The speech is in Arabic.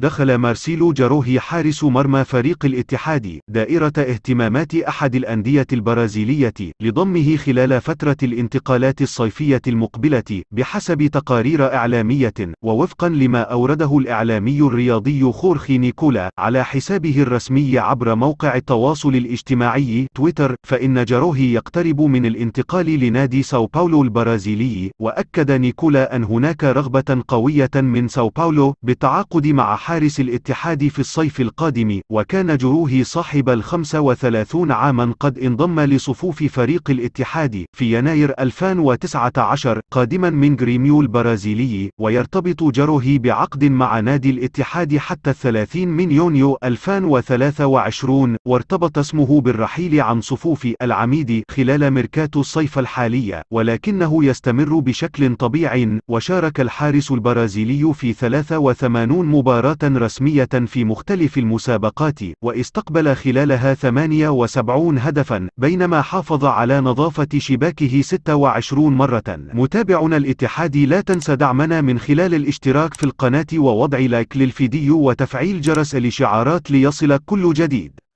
دخل مارسيلو جاروهي حارس مرمى فريق الاتحاد دائرة اهتمامات أحد الأندية البرازيلية لضمه خلال فترة الانتقالات الصيفية المقبلة بحسب تقارير إعلامية ووفقا لما أورده الإعلامي الرياضي خورخي نيكولا على حسابه الرسمي عبر موقع التواصل الاجتماعي تويتر فإن جاروهي يقترب من الانتقال لنادي ساو باولو البرازيلي وأكد نيكولا أن هناك رغبة قوية من ساو باولو بالتعاقد مع حارس الاتحاد في الصيف القادم وكان جروهي صاحب الخمسة وثلاثون عاما قد انضم لصفوف فريق الاتحاد في يناير 2019 قادما من غريميو البرازيلي ويرتبط جروهي بعقد مع نادي الاتحاد حتى الثلاثين من يونيو 2023 وارتبط اسمه بالرحيل عن صفوف العميد خلال ميركاتو الصيف الحالية ولكنه يستمر بشكل طبيعي وشارك الحارس البرازيلي في 83 مباراة رسمية في مختلف المسابقات واستقبل خلالها 78 هدفا بينما حافظ على نظافة شباكه 26 مرة متابعنا الاتحادي لا تنسى دعمنا من خلال الاشتراك في القناة ووضع لايك للفيديو وتفعيل جرس الاشعارات ليصلك كل جديد